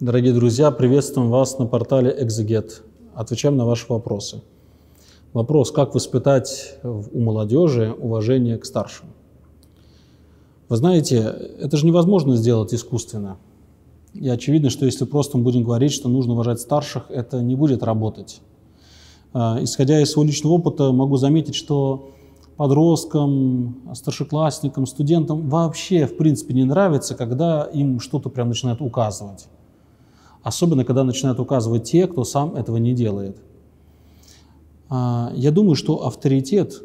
Дорогие друзья, приветствуем вас на портале «Экзегет». Отвечаем на ваши вопросы. Вопрос, как воспитать у молодежи уважение к старшим? Вы знаете, это же невозможно сделать искусственно. И очевидно, что если просто мы будем говорить, что нужно уважать старших, это не будет работать. А, исходя из своего личного опыта, могу заметить, что подросткам, старшеклассникам, студентам вообще, в принципе, не нравится, когда им что-то прям начинают указывать. Особенно, когда начинают указывать те, кто сам этого не делает. А, я думаю, что авторитет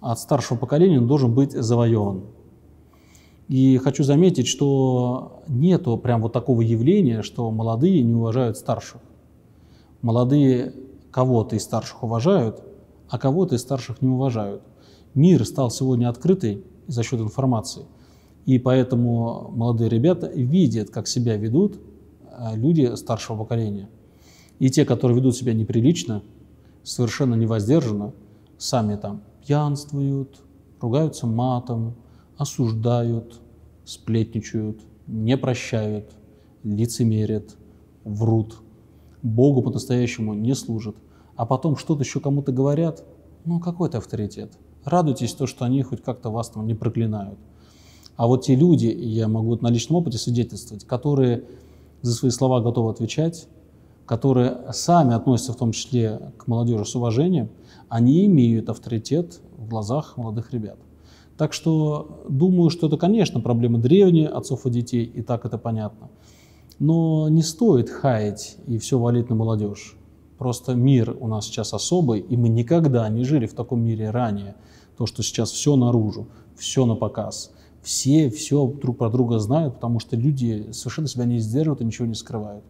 от старшего поколения должен быть завоеван. И хочу заметить, что нету прям вот такого явления, что молодые не уважают старших. Молодые кого-то из старших уважают, а кого-то из старших не уважают. Мир стал сегодня открытый за счет информации. И поэтому молодые ребята видят, как себя ведут Э, люди старшего поколения. И те, которые ведут себя неприлично, совершенно невоздержанно, сами там пьянствуют, ругаются матом, осуждают, сплетничают, не прощают, лицемерят, врут, Богу по-настоящему не служат. А потом что-то еще кому-то говорят, ну какой то авторитет. Радуйтесь то, что они хоть как-то вас там не проклинают. А вот те люди, я могу на личном опыте свидетельствовать, которые за свои слова готовы отвечать, которые сами относятся в том числе к молодежи с уважением, они имеют авторитет в глазах молодых ребят. Так что думаю, что это, конечно, проблема древние отцов и детей, и так это понятно. Но не стоит хаять и все валить на молодежь. Просто мир у нас сейчас особый, и мы никогда не жили в таком мире ранее. То, что сейчас все наружу, все на показ – все все друг про друга знают, потому что люди совершенно себя не сдерживают и ничего не скрывают.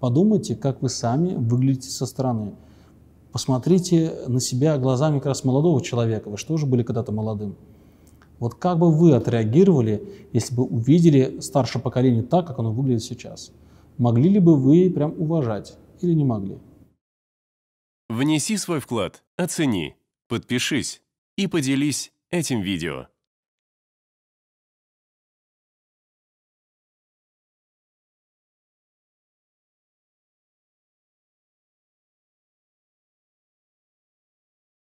Подумайте, как вы сами выглядите со стороны. Посмотрите на себя глазами как раз молодого человека. Вы что же были когда-то молодым? Вот как бы вы отреагировали, если бы увидели старшее поколение так, как оно выглядит сейчас? Могли ли бы вы прям уважать или не могли? Внеси свой вклад, оцени, подпишись и поделись этим видео.